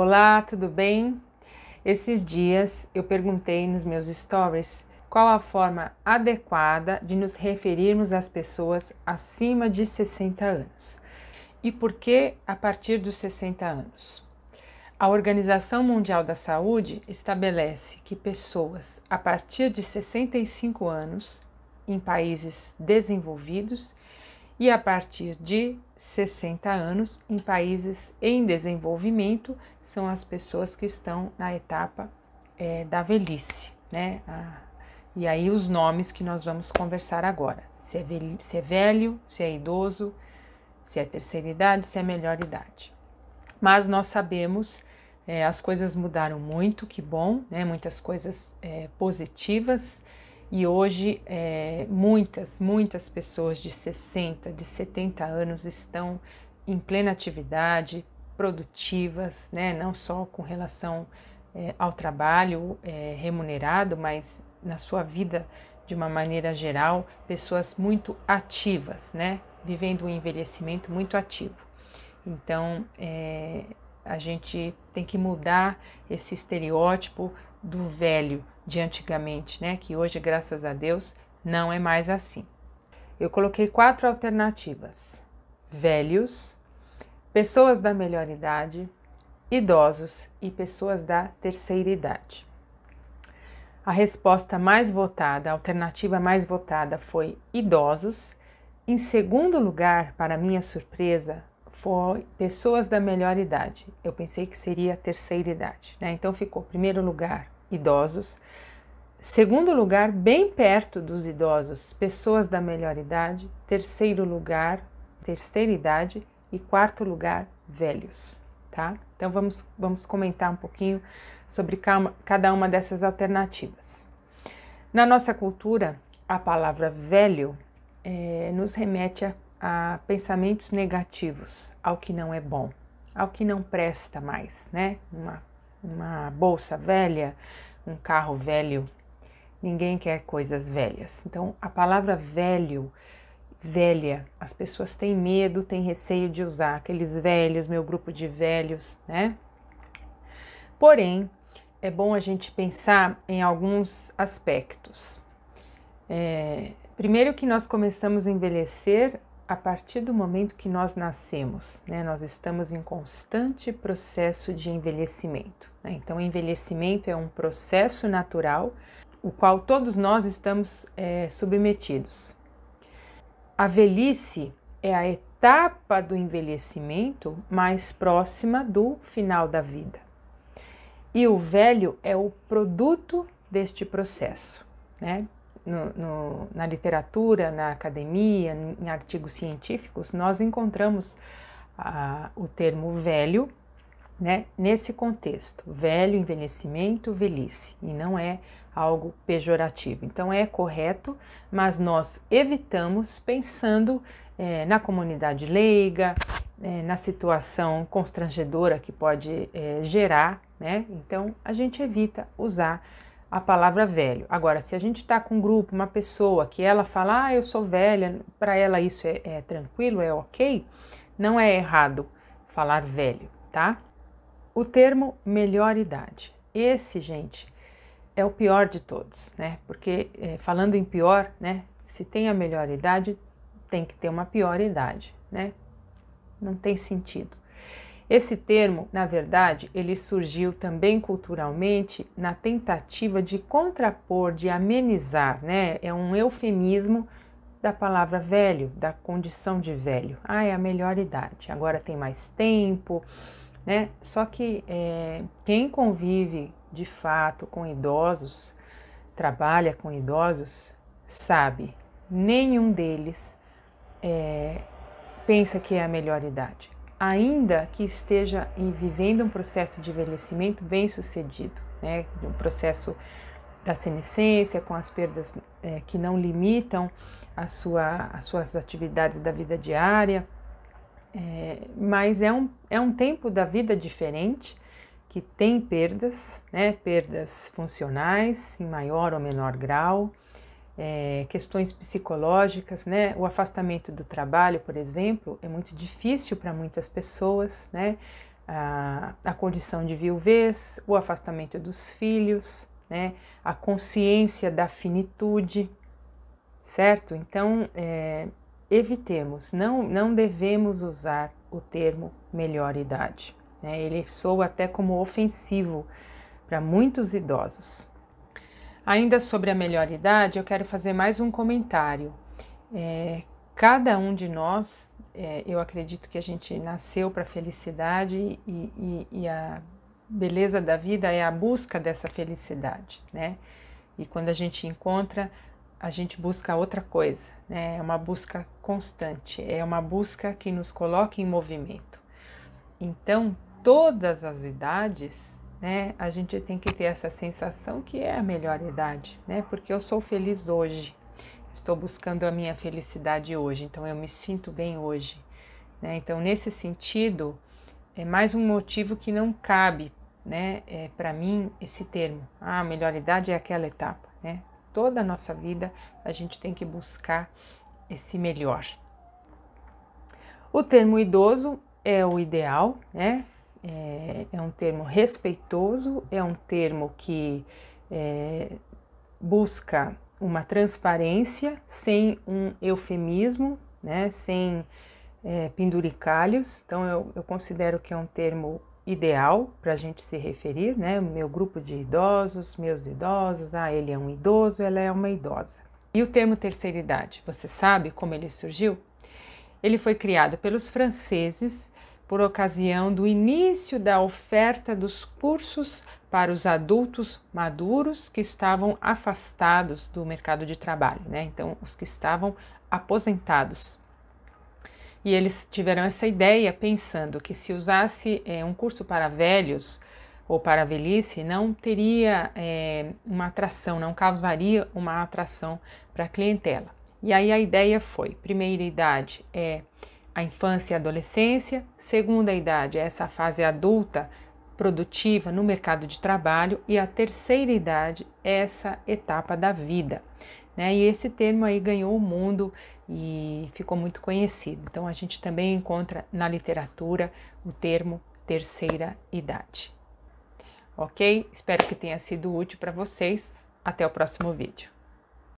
Olá, tudo bem? Esses dias eu perguntei nos meus stories qual a forma adequada de nos referirmos às pessoas acima de 60 anos e por que a partir dos 60 anos. A Organização Mundial da Saúde estabelece que pessoas a partir de 65 anos, em países desenvolvidos, e a partir de 60 anos, em países em desenvolvimento, são as pessoas que estão na etapa é, da velhice, né? Ah, e aí os nomes que nós vamos conversar agora: se é, velho, se é, velho, se é idoso, se é terceira idade, se é melhor idade. Mas nós sabemos é, as coisas mudaram muito, que bom, né? Muitas coisas eh, positivas e hoje, é, muitas, muitas pessoas de 60, de 70 anos estão em plena atividade, produtivas, né? não só com relação é, ao trabalho é, remunerado, mas na sua vida de uma maneira geral, pessoas muito ativas, né? vivendo um envelhecimento muito ativo. Então, é, a gente tem que mudar esse estereótipo do velho, de antigamente, né? Que hoje, graças a Deus, não é mais assim. Eu coloquei quatro alternativas: velhos, pessoas da melhor idade, idosos e pessoas da terceira idade. A resposta mais votada, a alternativa mais votada foi idosos. Em segundo lugar, para minha surpresa, foi pessoas da melhor idade. Eu pensei que seria a terceira idade, né? Então ficou primeiro lugar idosos. Segundo lugar, bem perto dos idosos, pessoas da melhor idade. Terceiro lugar, terceira idade. E quarto lugar, velhos. Tá? Então vamos, vamos comentar um pouquinho sobre cada uma dessas alternativas. Na nossa cultura, a palavra velho é, nos remete a, a, pensamentos negativos, ao que não é bom, ao que não presta mais, né? Uma uma bolsa velha, um carro velho. Ninguém quer coisas velhas. Então, a palavra velho, velha, as pessoas têm medo, têm receio de usar aqueles velhos, meu grupo de velhos, né? Porém, é bom a gente pensar em alguns aspectos. É, primeiro que nós começamos a envelhecer a partir do momento que nós nascemos, né, nós estamos em constante processo de envelhecimento. Né? Então, envelhecimento é um processo natural, o qual todos nós estamos é, submetidos. A velhice é a etapa do envelhecimento mais próxima do final da vida. E o velho é o produto deste processo. Né? no, no, na literatura, na academia, em artigos científicos, nós encontramos ah, o termo velho né, nesse contexto: velho, envelhecimento, velhice, e não é algo pejorativo. Então é correto, mas nós evitamos pensando é, na comunidade leiga, é, na situação constrangedora que pode é, gerar, né? Então a gente evita usar a palavra velho. Agora, se a gente está com um grupo, uma pessoa que ela fala, ah, eu sou velha, para ela isso é, é tranquilo, é ok, não é errado falar velho, tá? O termo melhor idade. Esse, gente, é o pior de todos, né? Porque é, falando em pior, né? Se tem a melhor idade, tem que ter uma pior idade, né? Não tem sentido. Esse termo, na verdade, ele surgiu também culturalmente na tentativa de contrapor, de amenizar, né? É um eufemismo da palavra velho, da condição de velho. Ah, é a melhor idade, agora tem mais tempo, né? Só que é, quem convive de fato com idosos, trabalha com idosos, sabe, nenhum deles é, pensa que é a melhor idade ainda que esteja vivendo um processo de envelhecimento bem sucedido, né? um processo da senescência, com as perdas é, que não limitam a sua, as suas atividades da vida diária, é, mas é um, é um tempo da vida diferente que tem perdas, né? perdas funcionais em maior ou menor grau, é, questões psicológicas, né? O afastamento do trabalho, por exemplo, é muito difícil para muitas pessoas, né? A, a condição de viuvez, o afastamento dos filhos, né? A consciência da finitude, certo? Então, é, evitemos, não, não devemos usar o termo melhor idade. Né? Ele soa até como ofensivo para muitos idosos. Ainda sobre a melhor idade, eu quero fazer mais um comentário. É, cada um de nós, é, eu acredito que a gente nasceu para a felicidade e, e, e, a beleza da vida é a busca dessa felicidade, né? E quando a gente encontra, a gente busca outra coisa, né? É uma busca constante, é uma busca que nos coloca em movimento. Então, todas as idades né? A gente tem que ter essa sensação que é a melhor idade, né? Porque eu sou feliz hoje. Estou buscando a minha felicidade hoje, então eu me sinto bem hoje, né? Então, nesse sentido, é mais um motivo que não cabe, né, é, para mim esse termo. Ah, a melhor idade é aquela etapa, né? Toda a nossa vida a gente tem que buscar esse melhor. O termo idoso é o ideal, né? É, é um termo respeitoso, é um termo que é, busca uma transparência sem um eufemismo, né, sem é, penduricalhos. Então, eu, eu considero que é um termo ideal para a gente se referir, né? Meu grupo de idosos, meus idosos, ah, ele é um idoso, ela é uma idosa. E o termo terceira idade, você sabe como ele surgiu? Ele foi criado pelos franceses por ocasião do início da oferta dos cursos para os adultos maduros que estavam afastados do mercado de trabalho, né? Então, os que estavam aposentados. E eles tiveram essa ideia pensando que se usasse é, um curso para velhos ou para velhice, não teria é, uma atração, não causaria uma atração para a clientela. E aí a ideia foi: primeira idade é a infância e a adolescência, segunda idade, essa fase adulta produtiva no mercado de trabalho, e a terceira idade, essa etapa da vida. Né? E esse termo aí ganhou o mundo e ficou muito conhecido. Então a gente também encontra na literatura o termo terceira idade. Ok? Espero que tenha sido útil para vocês. Até o próximo vídeo.